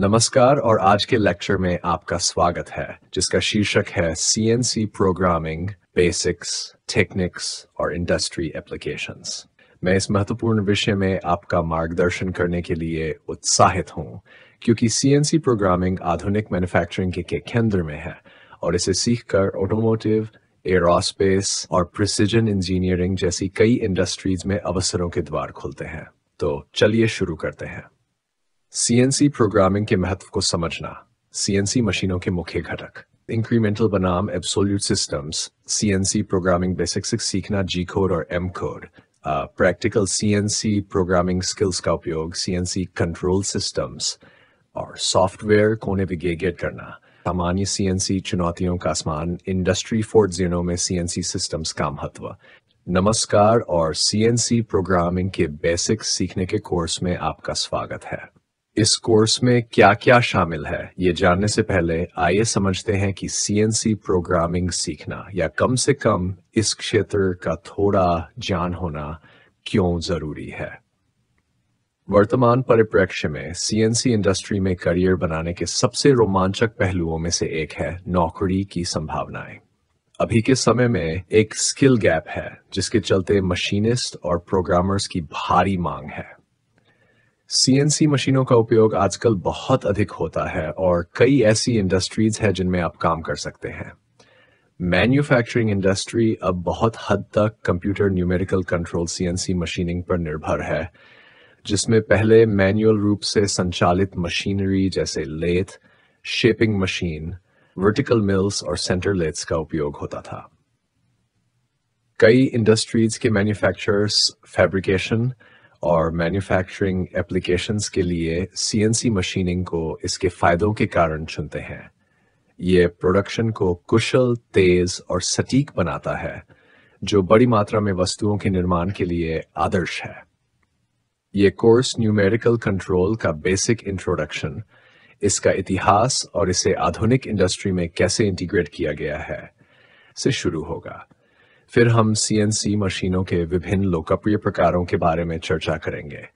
नमस्कार और आज के लेक्चर में आपका स्वागत है जिसका शीर्षक है C N C programming basics techniques और इंडस्ट्री एप्लीकेशंस मैं इस महत्वपूर्ण विषय में आपका मार्गदर्शन करने के लिए उत्साहित हूँ क्योंकि सी एन सी प्रोग्रामिंग आधुनिक मैन्युफैक्चरिंग के केंद्र में है और इसे सीखकर ऑटोमोटिव एरोस्पेस और प्रिसिजन इंजीनियरिंग जैसी कई इंडस्ट्रीज में अवसरों के द्वार खुलते हैं तो चलिए शुरू करते हैं सीएनसी प्रोग्रामिंग के महत्व को समझना सीएनसी मशीनों के मुख्य घटक इंक्रीमेंटल बनाम absolute systems CNC programming basic से सीखना जी कोड और M code practical CNC programming skills का उपयोग सीएनसी कंट्रोल सिस्टम्स और सॉफ्टवेयर कोने विगेगेट करना सामान्य सी चुनौतियों का आसमान इंडस्ट्री 4.0 में सी सिस्टम्स का महत्व नमस्कार और सी प्रोग्रामिंग के बेसिक सीखने के कोर्स में आपका स्वागत है इस कोर्स में क्या क्या शामिल है ये जानने से पहले आइए समझते हैं कि सी प्रोग्रामिंग सीखना या कम से कम इस क्षेत्र का थोड़ा जान होना क्यों जरूरी है वर्तमान परिप्रेक्ष्य में सीएनसी इंडस्ट्री में करियर बनाने के सबसे रोमांचक पहलुओं में से एक है नौकरी की संभावनाएं अभी के समय में एक स्किल गैप है जिसके चलते मशीनिस्ट और प्रोग्रामर्स की भारी मांग है सीएनसी मशीनों का उपयोग आजकल बहुत अधिक होता है और कई ऐसी इंडस्ट्रीज है जिनमें आप काम कर सकते हैं मैन्युफैक्चरिंग इंडस्ट्री अब बहुत हद तक computer numerical control CNC machining पर निर्भर है जिसमें पहले मैनुअल रूप से संचालित मशीनरी जैसे lathe shaping machine vertical mills और सेंटर लेथ्स का उपयोग होता था कई इंडस्ट्रीज के मैन्युफैक्चरर्स फैब्रिकेशन और मैन्युफैक्चरिंग एप्लीकेशंस के लिए सीएनसी मशीनिंग को इसके फायदों के कारण चुनते हैं ये प्रोडक्शन को कुशल तेज और सटीक बनाता है जो बड़ी मात्रा में वस्तुओं के निर्माण के लिए आदर्श है ये कोर्स न्यूमेरिकल कंट्रोल का बेसिक इंट्रोडक्शन इसका इतिहास और इसे आधुनिक इंडस्ट्री में कैसे इंटीग्रेट किया गया है से शुरू होगा फिर हम सीएनसी मशीनों के विभिन्न लोकप्रिय प्रकारों के बारे में चर्चा करेंगे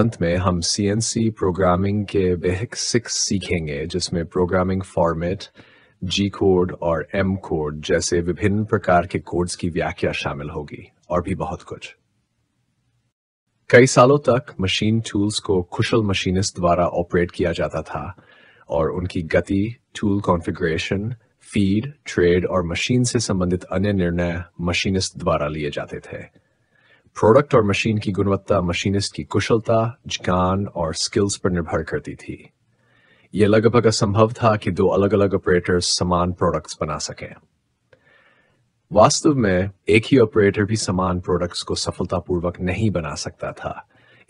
अंत में हम सीएनसी प्रोग्रामिंग के सिक्स सीखेंगे जिसमें प्रोग्रामिंग फॉर्मेट जी कोड और एम कोड जैसे विभिन्न प्रकार के कोड्स की व्याख्या शामिल होगी और भी बहुत कुछ कई सालों तक मशीन टूल्स को कुशल मशीनिस्ट द्वारा ऑपरेट किया जाता था और उनकी गति टूल कॉन्फ़िगरेशन, फीड ट्रेड और मशीन से संबंधित अन्य निर्णय मशीनिस्ट द्वारा लिए जाते थे प्रोडक्ट और मशीन की गुणवत्ता मशीनिस्ट की कुशलता ज्ञान और स्किल्स पर निर्भर करती थी यह लगभग असंभव था कि दो अलग अलग ऑपरेटर्स समान प्रोडक्ट्स बना सकें वास्तव में एक ही ऑपरेटर भी समान प्रोडक्ट्स को सफलतापूर्वक नहीं बना सकता था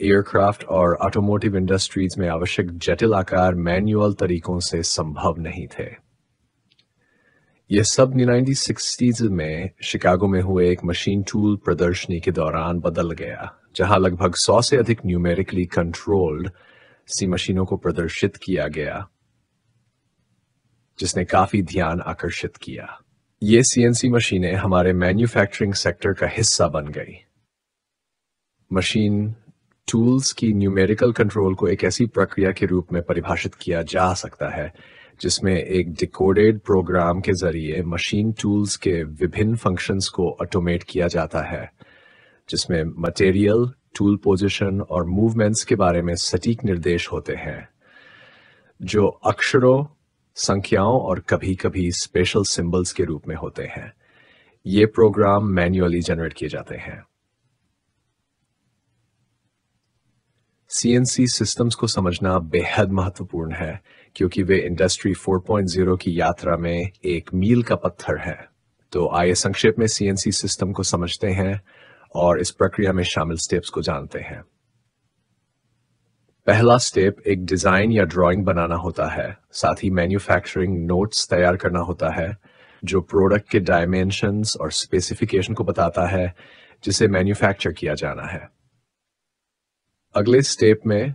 एयरक्राफ्ट और ऑटोमोटिव इंडस्ट्रीज में आवश्यक जटिल आकार मैनुअल तरीकों से संभव नहीं थे ये सब में शिकागो में हुए एक मशीन टूल प्रदर्शनी के दौरान बदल गया जहां लगभग 100 से अधिक न्यूमेरिकली कंट्रोल्ड सी मशीनों को प्रदर्शित किया गया जिसने काफी ध्यान आकर्षित किया ये सीएनसी मशीनें हमारे मैन्युफैक्चरिंग सेक्टर का हिस्सा बन गई मशीन टूल्स की न्यूमेरिकल कंट्रोल को एक ऐसी प्रक्रिया के रूप में परिभाषित किया जा सकता है जिसमें एक डिकोडेड प्रोग्राम के जरिए मशीन टूल्स के विभिन्न फंक्शंस को ऑटोमेट किया जाता है जिसमें मटेरियल टूल पोजीशन और मूवमेंट्स के बारे में सटीक निर्देश होते हैं जो अक्षरों संख्याओं और कभी कभी स्पेशल सिंबल्स के रूप में होते हैं ये प्रोग्राम मैन्युअली जनरेट किए जाते हैं सीएनसी सिस्टम्स को समझना बेहद महत्वपूर्ण है क्योंकि वे इंडस्ट्री 4.0 की यात्रा में एक मील का पत्थर है तो आइए संक्षेप में सीएनसी सिस्टम को समझते हैं और इस प्रक्रिया में शामिल स्टेप्स को जानते हैं पहला स्टेप एक डिजाइन या ड्राइंग बनाना होता है साथ ही मैन्युफैक्चरिंग नोट्स तैयार करना होता है जो प्रोडक्ट के डायमेंशंस और स्पेसिफिकेशन को बताता है जिसे मैन्युफैक्चर किया जाना है अगले स्टेप में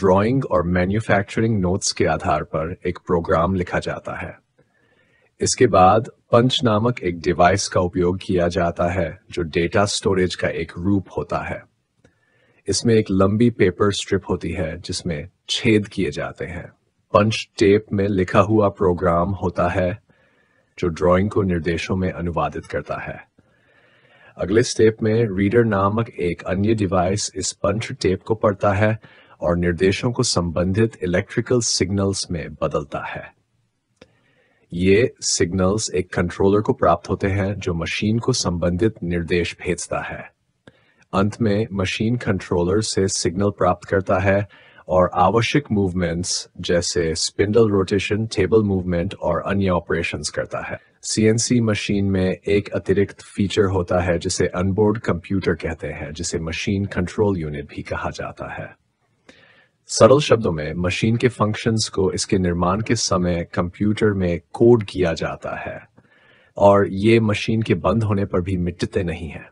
ड्राइंग और मैन्युफैक्चरिंग नोट्स के आधार पर एक प्रोग्राम लिखा जाता है इसके बाद पंच नामक एक डिवाइस का उपयोग किया जाता है जो डेटा स्टोरेज का एक रूप होता है इसमें एक लंबी पेपर स्ट्रिप होती है जिसमें छेद किए जाते हैं पंच टेप में लिखा हुआ प्रोग्राम होता है जो ड्राइंग को निर्देशों में अनुवादित करता है अगले स्टेप में रीडर नामक एक अन्य डिवाइस इस पंच टेप को पढ़ता है और निर्देशों को संबंधित इलेक्ट्रिकल सिग्नल्स में बदलता है ये सिग्नल्स एक कंट्रोलर को प्राप्त होते हैं जो मशीन को संबंधित निर्देश भेजता है अंत में मशीन कंट्रोलर से सिग्नल प्राप्त करता है और आवश्यक मूवमेंट्स जैसे स्पिंडल रोटेशन टेबल मूवमेंट और अन्य ऑपरेशंस करता है सी मशीन में एक अतिरिक्त फीचर होता है जिसे अनबोर्ड कंप्यूटर कहते हैं जिसे मशीन कंट्रोल यूनिट भी कहा जाता है सरल शब्दों में मशीन के फंक्शंस को इसके निर्माण के समय कंप्यूटर में कोड किया जाता है और ये मशीन के बंद होने पर भी मिटते नहीं है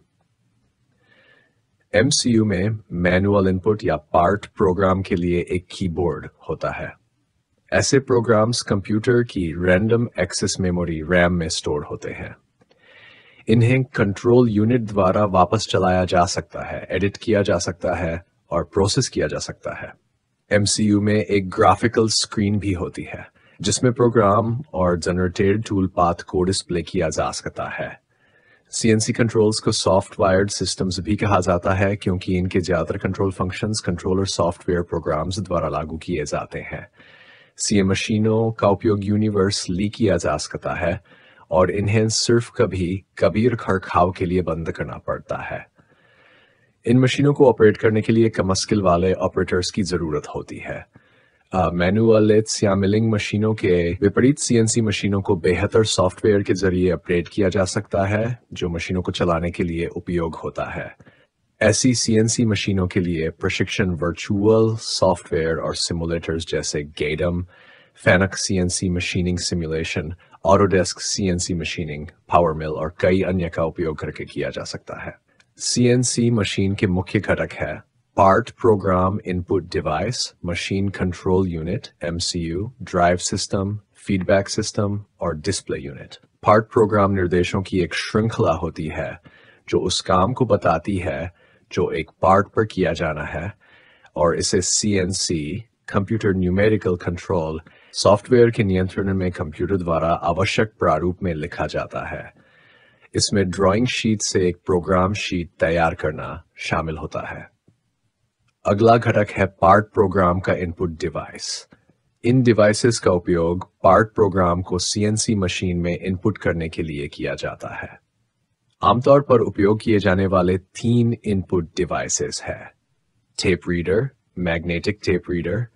एमसीयू में मैनुअल इनपुट या पार्ट प्रोग्राम के लिए एक कीबोर्ड होता है ऐसे प्रोग्राम्स कंप्यूटर की रैंडम एक्सेस मेमोरी रैम में स्टोर होते हैं इन्हें कंट्रोल यूनिट द्वारा वापस चलाया जा सकता है एडिट किया जा सकता है और प्रोसेस किया जा सकता है एमसीयू में एक ग्राफिकल स्क्रीन भी होती है जिसमें प्रोग्राम और जनरेटेड टूल पाथ को डिस्प्ले किया जा सकता है सीएनसी कंट्रोल्स को सॉफ्ट वायर्ड सिस्टम्स भी कहा जाता है क्योंकि इनके ज्यादातर control functions controller software programs द्वारा लागू किए जाते हैं सीए मशीनों का उपयोग यूनिवर्सली किया जा सकता है और इन्हें सिर्फ कभी कबीर खरखाव के लिए बंद करना पड़ता है इन मशीनों को ऑपरेट करने के लिए कमस्किल वाले ऑपरेटर्स की जरूरत होती है मैनुअल लेथ्स या मिलिंग मशीनों के विपरीत सीएनसी मशीनों को बेहतर सॉफ्टवेयर के जरिए अपडेट किया जा सकता है जो मशीनों को चलाने के लिए उपयोग होता है ऐसी सीएनसी मशीनों के लिए प्रशिक्षण वर्चुअल सॉफ्टवेयर और सिमुलेटर्स जैसे गेडम Fanuc CNC machining simulation Autodesk CNC machining power mill और कई अन्य का उपयोग करके किया जा सकता है सीएनसी मशीन के मुख्य घटक है BART program input device, machine control unit, MCU, drive system, feedback system और डिस्प्ले यूनिट पार्ट प्रोग्राम निर्देशों की एक श्रृंखला होती है जो उस काम को बताती है जो एक पार्ट पर किया जाना है और इसे C N C computer numerical control software के नियंत्रण में कंप्यूटर द्वारा आवश्यक प्रारूप में लिखा जाता है इसमें ड्राइंग शीट से एक प्रोग्राम शीट तैयार करना शामिल होता है अगला घटक है पार्ट प्रोग्राम का इनपुट डिवाइस इन डिवाइसेस का उपयोग पार्ट प्रोग्राम को सीएनसी मशीन में इनपुट करने के लिए किया जाता है आमतौर पर उपयोग किए जाने वाले तीन इनपुट डिवाइसेस है tape reader magnetic tape reader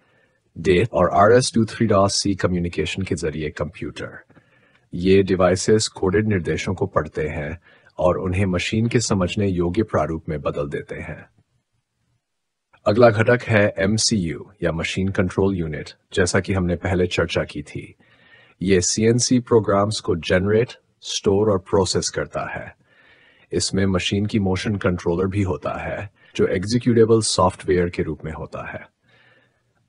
डेट और आर एस टू थ्री डॉस सी कम्युनिकेशन के जरिए कंप्यूटर ये डिवाइसेस कोडेड निर्देशों को पढ़ते हैं और उन्हें मशीन के समझने योग्य प्रारूप में बदल देते हैं अगला घटक है एम या मशीन कंट्रोल यूनिट जैसा कि हमने पहले चर्चा की थी ये सी प्रोग्राम्स को जनरेट स्टोर और प्रोसेस करता है इसमें मशीन की मोशन कंट्रोलर भी होता है जो एग्जीक्यूटेबल सॉफ्टवेयर के रूप में होता है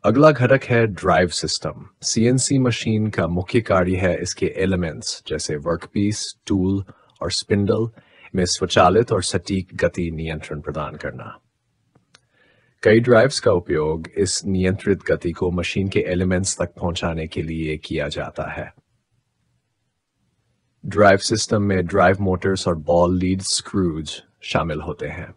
अगला घटक है ड्राइव सिस्टम सी मशीन का मुख्य कार्य है इसके एलिमेंट्स जैसे वर्कपीस टूल और स्पिंडल में स्वचालित और सटीक गति नियंत्रण प्रदान करना कई ड्राइव्स का उपयोग इस नियंत्रित गति को मशीन के एलिमेंट्स तक पहुंचाने के लिए किया जाता है ड्राइव सिस्टम में ड्राइव मोटर्स और बॉल लीड स्क्रूज शामिल होते हैं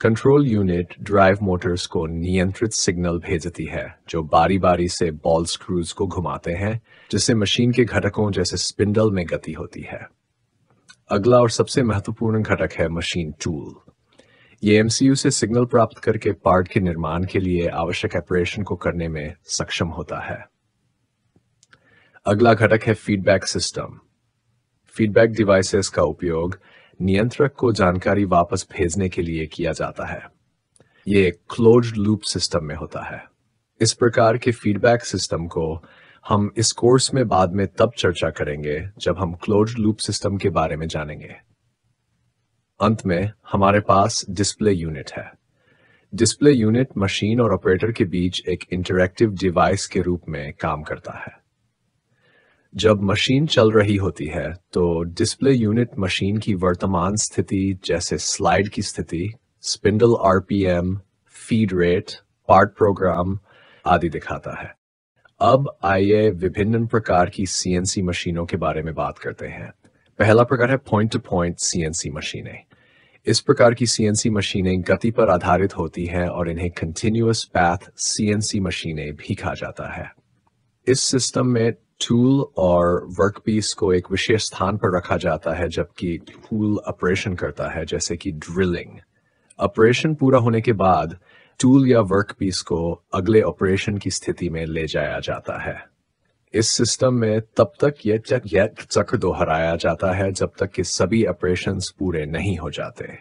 कंट्रोल यूनिट ड्राइव मोटर्स को नियंत्रित सिग्नल भेजती है जो बारी बारी से बॉल स्क्रूज को घुमाते हैं जिससे मशीन के घटकों जैसे स्पिंडल में गति होती है अगला और सबसे महत्वपूर्ण घटक है मशीन टूल ये एमसीयू से सिग्नल प्राप्त करके पार्ट के निर्माण के लिए आवश्यक ऑपरेशन को करने में सक्षम होता है अगला घटक है फीडबैक सिस्टम फीडबैक डिवाइसेस का उपयोग नियंत्रक को जानकारी वापस भेजने के लिए किया जाता है ये क्लोज लूप सिस्टम में होता है इस प्रकार के फीडबैक सिस्टम को हम इस कोर्स में बाद में तब चर्चा करेंगे जब हम क्लोज लूप सिस्टम के बारे में जानेंगे अंत में हमारे पास डिस्प्ले यूनिट है डिस्प्ले यूनिट मशीन और ऑपरेटर के बीच एक इंटरैक्टिव डिवाइस के रूप में काम करता है जब मशीन चल रही होती है तो डिस्प्ले यूनिट मशीन की वर्तमान स्थिति जैसे स्लाइड की स्थिति spindle RPM feed rate part program आदि दिखाता है अब आइए विभिन्न प्रकार की सीएनसी मशीनों के बारे में बात करते हैं पहला प्रकार है पॉइंट टू पॉइंट सीएनसी मशीनें इस प्रकार की सीएनसी मशीनें गति पर आधारित होती हैं और इन्हें कंटिन्यूस पैथ सीएनसी मशीनें भी कहा जाता है इस सिस्टम में टूल और वर्कपीस को एक विशेष स्थान पर रखा जाता है जबकि टूल ऑपरेशन करता है जैसे कि ड्रिलिंग ऑपरेशन पूरा होने के बाद टूल या वर्कपीस को अगले ऑपरेशन की स्थिति में ले जाया जाता है इस सिस्टम में तब तक यह चक्र दोहराया जाता है जब तक कि सभी ऑपरेशन पूरे नहीं हो जाते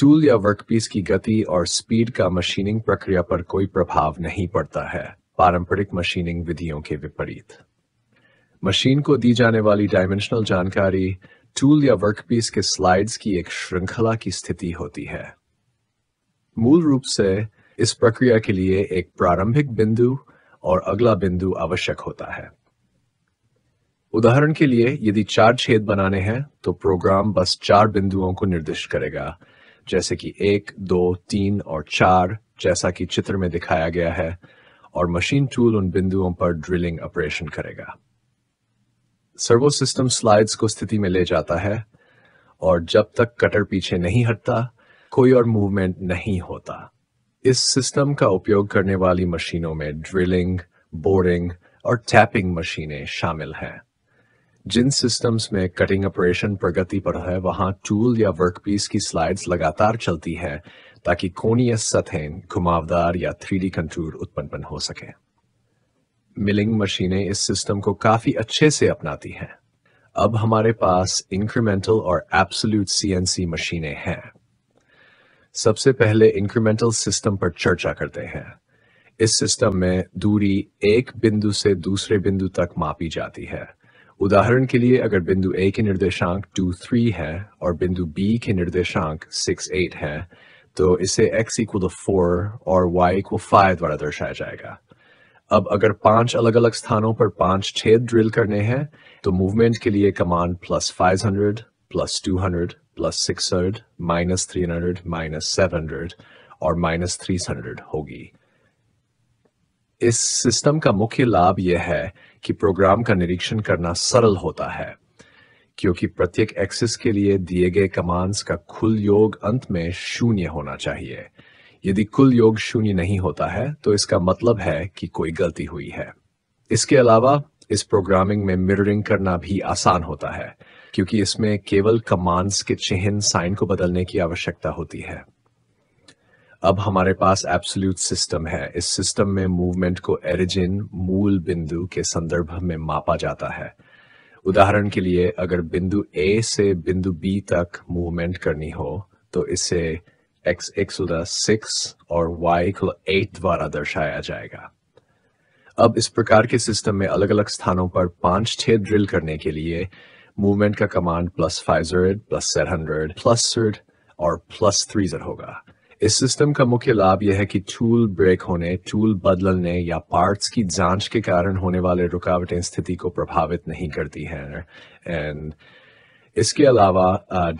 टूल या वर्कपीस की गति और स्पीड का मशीनिंग प्रक्रिया पर कोई प्रभाव नहीं पड़ता है पारंपरिक मशीनिंग विधियों के विपरीत मशीन को दी जाने वाली डायमेंशनल जानकारी टूल या वर्कपीस के स्लाइड्स की एक श्रृंखला की स्थिति होती है मूल रूप से इस प्रक्रिया के लिए एक प्रारंभिक बिंदु और अगला बिंदु आवश्यक होता है उदाहरण के लिए यदि चार छेद बनाने हैं तो प्रोग्राम बस चार बिंदुओं को निर्दिष्ट करेगा जैसे कि एक दो तीन और चार जैसा कि चित्र में दिखाया गया है और मशीन टूल उन बिंदुओं पर ड्रिलिंग ऑपरेशन करेगा सर्वो सिस्टम स्लाइड्स को स्थिति में ले जाता है और जब तक कटर पीछे नहीं हटता कोई और मूवमेंट नहीं होता इस सिस्टम का उपयोग करने वाली मशीनों में ड्रिलिंग बोरिंग और टैपिंग मशीनें शामिल हैं जिन सिस्टम्स में कटिंग ऑपरेशन प्रगति पर है वहां टूल या वर्कपीस की स्लाइड्स लगातार चलती है ताकि कोणीय सतहें घुमावदार या थ्री कंटूर उत्पन्न हो सके मिलिंग मशीनें इस सिस्टम को काफी अच्छे से अपनाती हैं अब हमारे पास इंक्रीमेंटल और एब्सोल्यूट सीएनसी मशीनें हैं सबसे पहले इंक्रीमेंटल सिस्टम पर चर्चा करते हैं इस सिस्टम में दूरी एक बिंदु से दूसरे बिंदु तक मापी जाती है उदाहरण के लिए अगर बिंदु ए के निर्देशांक टू थ्री है और बिंदु बी के निर्देशांक सिक्स एट है तो इसे x इक्वल फोर और y इक्वल फाइव द्वारा दर्शाया जाएगा अब अगर पांच अलग अलग स्थानों पर पांच छेद ड्रिल करने हैं तो मूवमेंट के लिए command plus five hundred plus two hundred plus six hundred minus three hundred minus seven hundred और माइनस हंड्रेड होगी इस सिस्टम का मुख्य लाभ यह है कि प्रोग्राम का निरीक्षण करना सरल होता है क्योंकि प्रत्येक एक्सेस के लिए दिए गए कमांड्स का कुल योग अंत में शून्य होना चाहिए यदि कुल योग शून्य नहीं होता है तो इसका मतलब है कि कोई गलती हुई है इसके अलावा इस प्रोग्रामिंग में मिररिंग करना भी आसान होता है क्योंकि इसमें केवल कमांड्स के चिन्ह साइन को बदलने की आवश्यकता होती है अब हमारे पास एब्सोल्यूट सिस्टम है इस सिस्टम में मूवमेंट को एरिजिन मूल बिंदु के संदर्भ में मापा जाता है उदाहरण के लिए अगर बिंदु ए से बिंदु बी तक मूवमेंट करनी हो तो इसे एक्स एक सिक्स और वाई को एट द्वारा दर्शाया जाएगा अब इस प्रकार के सिस्टम में अलग अलग स्थानों पर पांच छेद ड्रिल करने के लिए मूवमेंट का command plus five plus seven hundred plus third और प्लस थ्री जेड होगा इस सिस्टम का मुख्य लाभ यह है कि टूल ब्रेक होने टूल बदलने या पार्ट्स की जांच के कारण होने वाले रुकावटें स्थिति को प्रभावित नहीं करती हैं एंड इसके अलावा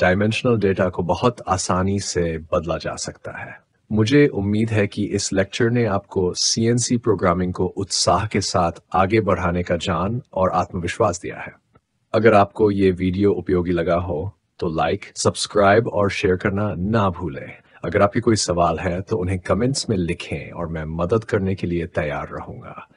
डायमेंशनल uh, डेटा को बहुत आसानी से बदला जा सकता है मुझे उम्मीद है कि इस लेक्चर ने आपको सी प्रोग्रामिंग को उत्साह के साथ आगे बढ़ाने का जान और आत्मविश्वास दिया है अगर आपको ये वीडियो उपयोगी लगा हो तो लाइक सब्सक्राइब और शेयर करना ना भूलें अगर आपके कोई सवाल है तो उन्हें कमेंट्स में लिखें और मैं मदद करने के लिए तैयार रहूंगा